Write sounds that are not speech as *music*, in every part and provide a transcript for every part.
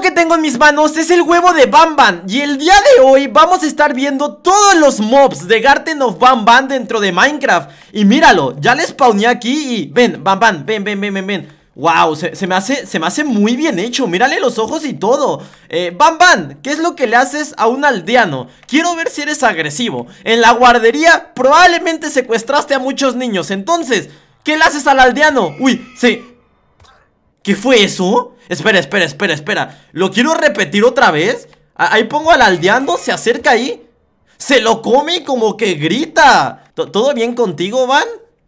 que tengo en mis manos es el huevo de Bamban Y el día de hoy vamos a estar viendo todos los mobs de Garten of Bam dentro de Minecraft Y míralo, ya le spawné aquí y ven, Bam ven, ven, ven, ven, ven Wow, se, me hace, se me hace muy bien hecho, mírale los ojos y todo eh, Bam Bam, ¿qué es lo que le haces a un aldeano? Quiero ver si eres agresivo En la guardería probablemente secuestraste a muchos niños, entonces... ¿Qué le haces al aldeano? Uy, sí ¿Qué fue eso? Espera, espera, espera, espera ¿Lo quiero repetir otra vez? ahí pongo al aldeando, se acerca ahí ¡Se lo come como que grita! ¿Todo bien contigo, Van?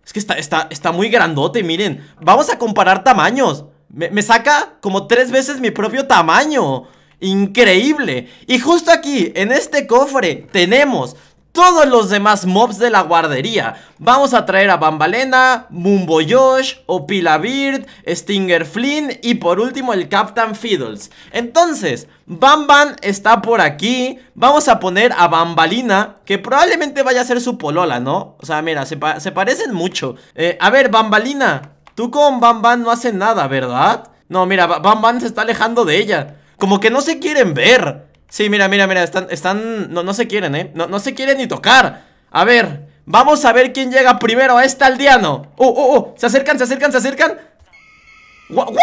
Es que está, está, está muy grandote, miren Vamos a comparar tamaños me, me saca como tres veces mi propio tamaño Increíble Y justo aquí, en este cofre, tenemos todos los demás mobs de la guardería. Vamos a traer a Bambalena, Mumbo Josh, Opila Beard, Stinger Flynn y por último el Captain Fiddles. Entonces, Bamban está por aquí. Vamos a poner a Bambalina, que probablemente vaya a ser su polola, ¿no? O sea, mira, se, parecen mucho. Eh, a ver, Bambalina, tú con Bamban no hacen nada, ¿verdad? No, mira, Bamban se está alejando de ella. Como que no se quieren ver. Sí, mira, mira, mira, están, están, no, no se quieren, eh no, no se quieren ni tocar A ver, vamos a ver quién llega primero a este aldeano Oh, oh, oh, se acercan, se acercan, se acercan ¿What?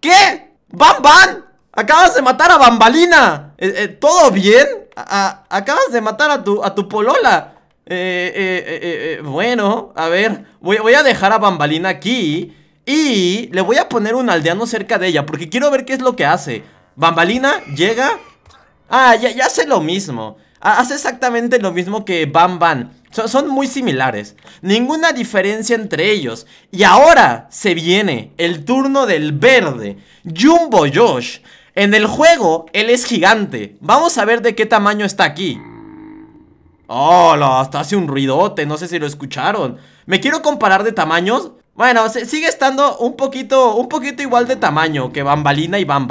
¿Qué? ¡Bam, bam! Acabas de matar a Bambalina eh, eh, ¿Todo bien? acabas de matar a tu, a tu polola eh, bueno, a ver voy a dejar a Bambalina aquí Y le voy a poner un aldeano cerca de ella Porque quiero ver qué es lo que hace Bambalina llega Ah, ya, hace lo mismo. Hace exactamente lo mismo que Bam Bam. Son, muy similares. Ninguna diferencia entre ellos. Y ahora se viene el turno del verde. Jumbo Josh. En el juego, él es gigante. Vamos a ver de qué tamaño está aquí. Oh, hasta hace un ruidote. No sé si lo escucharon. Me quiero comparar de tamaños. Bueno, sigue estando un poquito, un poquito igual de tamaño que Bambalina y Bam.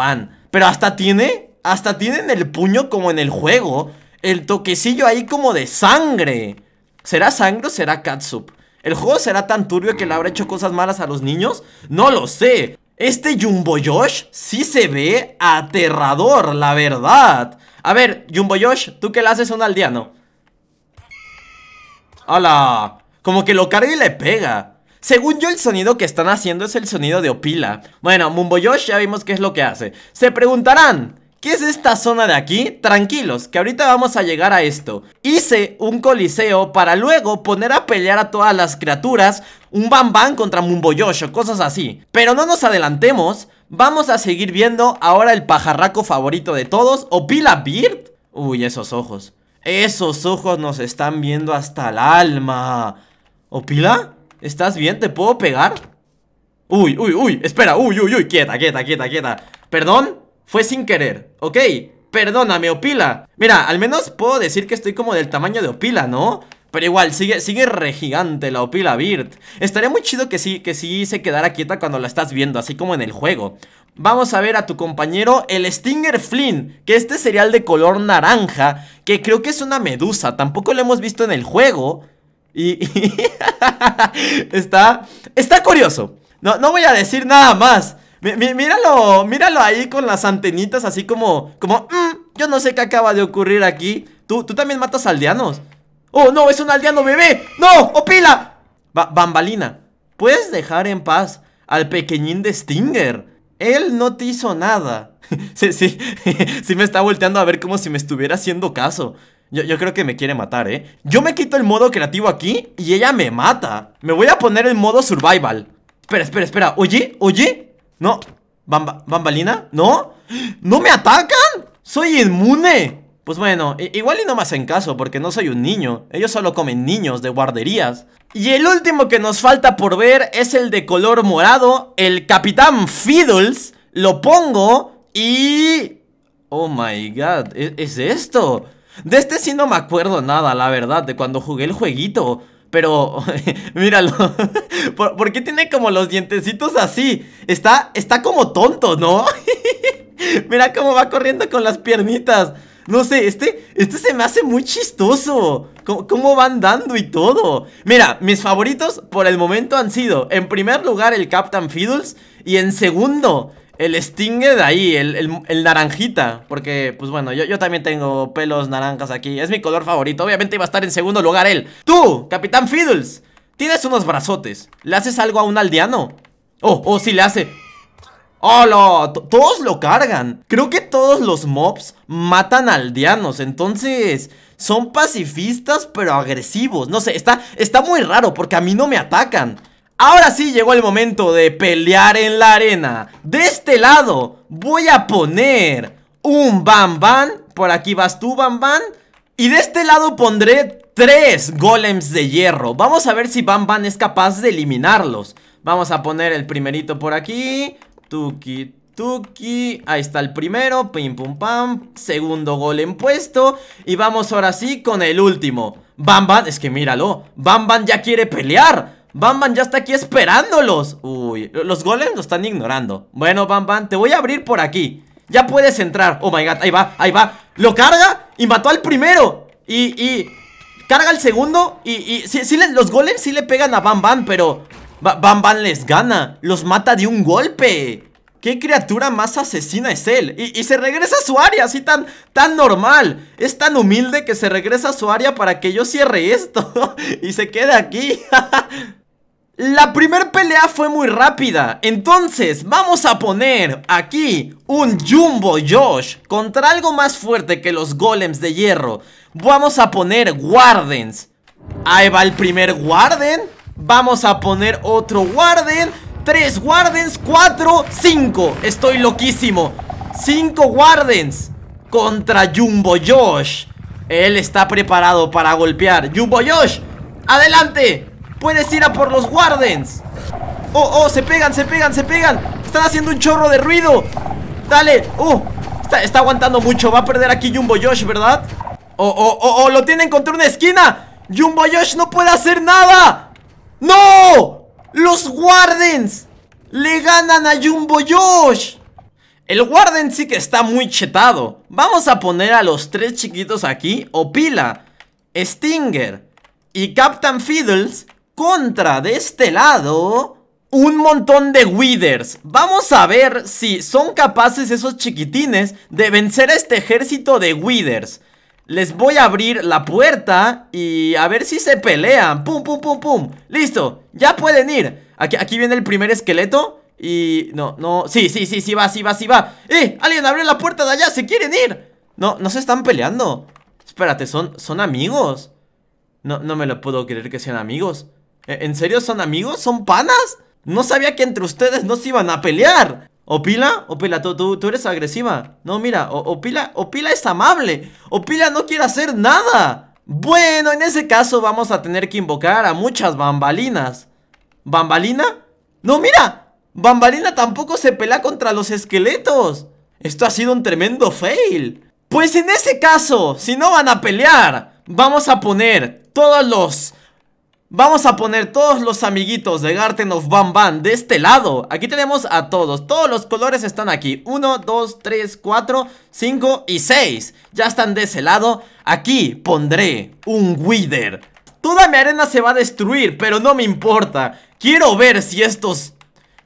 Pero hasta tiene hasta tienen el puño como en el juego. El toquecillo ahí como de sangre. ¿Será sangre o será catsup? ¿El juego será tan turbio que le habrá hecho cosas malas a los niños? No lo sé. Este Jumbo Josh sí se ve aterrador, la verdad. A ver, Jumbo Josh, ¿tú qué le haces a un aldeano? ¡Hala! Como que lo carga y le pega. Según yo, el sonido que están haciendo es el sonido de Opila. Bueno, Mumbo Josh ya vimos qué es lo que hace. Se preguntarán, ¿Qué es esta zona de aquí? Tranquilos, que ahorita vamos a llegar a esto. Hice un coliseo para luego poner a pelear a todas las criaturas, un bam contra Mumboyosho, cosas así. Pero no nos adelantemos, vamos a seguir viendo ahora el pajarraco favorito de todos, ¿Opila Pila Beard. Uy, esos ojos. Esos ojos nos están viendo hasta el alma. ¿Opila? ¿Estás bien? ¿Te puedo pegar? Uy, uy, uy, espera, uy, uy, uy, quieta, quieta, quieta, quieta. ¿Perdón? Fue sin querer, ¿ok? Perdóname, Opila Mira, al menos puedo decir que estoy como del tamaño de Opila, ¿no? Pero igual, sigue, sigue re gigante la Opila Bird. Estaría muy chido que sí, que sí se quedara quieta cuando la estás viendo, así como en el juego. Vamos a ver a tu compañero, el Stinger Flynn, que este cereal de color naranja, que creo que es una medusa, tampoco lo hemos visto en el juego. Y... *laughs* está... Está curioso. No, no voy a decir nada más míralo, míralo ahí con las antenitas así como, como, mm, yo no sé qué acaba de ocurrir aquí. Tú, tú también matas aldeanos. Oh, no, es un aldeano bebé. No, opila. bambalina, puedes dejar en paz al pequeñín de Stinger. Él no te hizo nada. *laughs* sí, sí, *laughs* sí me está volteando a ver como si me estuviera haciendo caso. Yo, yo, creo que me quiere matar, ¿eh? Yo me quito el modo creativo aquí y ella me mata. Me voy a poner en modo survival. Espera, espera, espera. Oye, oye. No, ¿Bambalina? ¿No? ¿No me atacan? ¡Soy inmune! Pues bueno, igual y no me hacen caso porque no soy un niño Ellos solo comen niños de guarderías Y el último que nos falta por ver es el de color morado El Capitán Fiddles Lo pongo y... Oh my god, ¿es, es esto? De este sí no me acuerdo nada, la verdad, de cuando jugué el jueguito pero, *laughs* míralo. *laughs* ¿Por, qué tiene como los dientecitos así? Está, está como tonto, ¿no? *laughs* Mira cómo va corriendo con las piernitas. No sé, este, este se me hace muy chistoso. ¿Cómo, ¿Cómo, van dando y todo? Mira, mis favoritos por el momento han sido, en primer lugar, el Captain Fiddles. Y en segundo, el Stinger de ahí, el, naranjita. Porque, pues bueno, yo, yo, también tengo pelos naranjas aquí. Es mi color favorito. Obviamente iba a estar en segundo lugar él. Tú, Capitán Fiddles. Tienes unos brazotes. ¿Le haces algo a un aldeano? Oh, oh, sí le hace. ¡Hola! Todos lo cargan. Creo que todos los mobs matan aldeanos. Entonces, son pacifistas pero agresivos. No sé, está, está muy raro porque a mí no me atacan. Ahora sí llegó el momento de pelear en la arena. De este lado voy a poner un Bam Bam. Por aquí vas tú, Bam Bam. Y de este lado pondré tres golems de hierro. Vamos a ver si Bam Bam es capaz de eliminarlos. Vamos a poner el primerito por aquí. Tuki, Tuki, ahí está el primero, pim pum pam, segundo golem puesto Y vamos ahora sí con el último Bam Bam, es que míralo, Bam Bam ya quiere pelear Bamban ya está aquí esperándolos Uy, los golems lo están ignorando Bueno, Bamban, te voy a abrir por aquí Ya puedes entrar, oh my god, ahí va, ahí va Lo carga y mató al primero Y, y, carga al segundo Y, y, sí, sí, los golems sí le pegan a Bam, Pero Bam les gana Los mata de un golpe ¿Qué criatura más asesina es él? Y, y, se regresa a su área, así tan, tan normal. Es tan humilde que se regresa a su área para que yo cierre esto *laughs* y se quede aquí. *laughs* La primera pelea fue muy rápida, entonces vamos a poner aquí un Jumbo Josh contra algo más fuerte que los golems de hierro. Vamos a poner guardens. Ahí va el primer Warden. Vamos a poner otro Warden. Tres guardens, cuatro, cinco. Estoy loquísimo. Cinco Wardens contra Jumbo Josh. Él está preparado para golpear. Jumbo Josh, adelante. Puedes ir a por los wardens Oh, oh, se pegan, se pegan, se pegan Están haciendo un chorro de ruido Dale, oh Está, aguantando mucho, va a perder aquí Jumbo Josh, ¿verdad? Oh, oh, oh, oh, lo tienen contra una esquina Jumbo Josh no puede hacer nada ¡No! ¡Los Wardens! ¡Le ganan a Jumbo Josh! El Warden sí que está muy chetado Vamos a poner a los tres chiquitos aquí Opila, Stinger y Captain Fiddles contra de este lado un montón de Withers. Vamos a ver si son capaces esos chiquitines de vencer a este ejército de Withers. Les voy a abrir la puerta y a ver si se pelean. Pum, pum, pum, pum. Listo, ya pueden ir. Aquí, aquí viene el primer esqueleto. Y no, no, sí, sí, sí, sí va, sí va, sí va ¡Eh! ¡Alguien abre la puerta de allá! ¡Se quieren ir! No, no se están peleando Espérate, son, son amigos No, no me lo puedo creer que sean amigos ¿E-, ¿En serio son amigos? ¿Son panas? No sabía que entre ustedes no se iban a pelear. Opila, Opila, tú, tú, tú eres agresiva. No, mira, Opila, Opila es amable. Opila no quiere hacer nada. Bueno, en ese caso vamos a tener que invocar a muchas bambalinas. ¿Bambalina? No, mira. Bambalina tampoco se pela contra los esqueletos. Esto ha sido un tremendo fail. Pues en ese caso, si no van a pelear, vamos a poner todos los Vamos a poner todos los amiguitos de Garten of Bam de este lado Aquí tenemos a todos, todos los colores están aquí 1, 2, 3, 4, 5 y 6 Ya están de ese lado Aquí pondré un Wither Toda mi arena se va a destruir, pero no me importa Quiero ver si estos...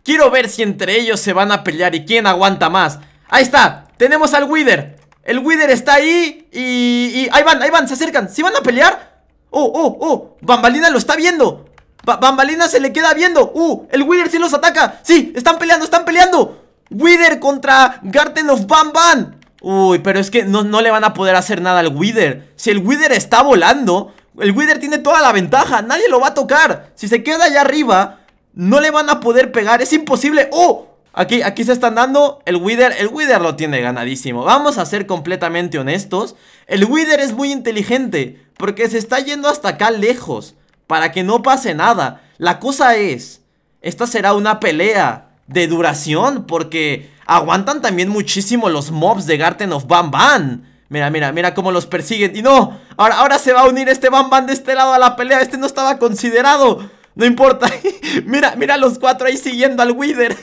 Quiero ver si entre ellos se van a pelear y quién aguanta más Ahí está, tenemos al Wither El Wither está ahí y... y... Ahí van, ahí van, se acercan ¿Si van a pelear? ¡Oh, oh, oh! ¡Bambalina lo está viendo! ¡Bambalina se le queda viendo! ¡Uh! ¡El Wither sí los ataca! ¡Sí! ¡Están peleando, están peleando! ¡Wither contra Garten of Bam. Uy, pero es que no, no, le van a poder hacer nada al Wither Si el Wither está volando El Wither tiene toda la ventaja Nadie lo va a tocar Si se queda allá arriba No le van a poder pegar Es imposible ¡Oh! Aquí, aquí se están dando el Wither, el Wither lo tiene ganadísimo Vamos a ser completamente honestos El Wither es muy inteligente porque se está yendo hasta acá lejos. Para que no pase nada. La cosa es, esta será una pelea de duración. Porque aguantan también muchísimo los mobs de Garten of Bam Bam. Mira, mira, mira cómo los persiguen. Y no, ahora, ahora se va a unir este Bam Bam de este lado a la pelea. Este no estaba considerado. No importa. *laughs* mira, mira los cuatro ahí siguiendo al Wither.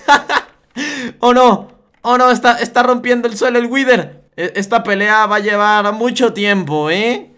*laughs* oh no, oh no, está, está rompiendo el suelo el Wither. E, esta pelea va a llevar mucho tiempo, ¿eh?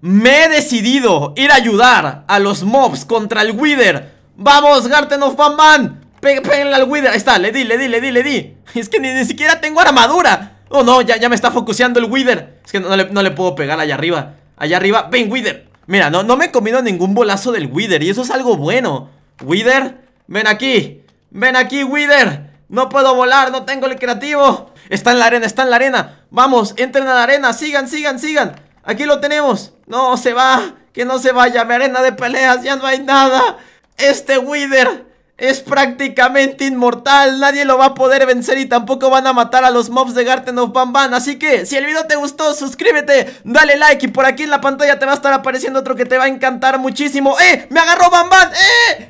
Me he decidido ir a ayudar a los mobs contra el Wither ¡Vamos, Garten of man! Pega Péguenle al Wither, ahí está, le di, le di, le di, le di Es que ni, siquiera tengo armadura Oh no, ya, ya me está focuseando el Wither Es que no, le, no, le, puedo pegar allá arriba Allá arriba, ven Wither Mira, no, no me he comido ningún bolazo del Wither Y eso es algo bueno Wither, ven aquí Ven aquí, Wither No puedo volar, no tengo el creativo Está en la arena, está en la arena Vamos, entren a la arena, sigan, sigan, sigan Aquí lo tenemos. No se va. Que no se vaya. Me arena de peleas. Ya no hay nada. Este Wither es prácticamente inmortal. Nadie lo va a poder vencer y tampoco van a matar a los mobs de Garten of Bamban. Así que, si el video te gustó, suscríbete, dale like y por aquí en la pantalla te va a estar apareciendo otro que te va a encantar muchísimo. ¡Eh! ¡Me agarró Bamban! ¡Eh!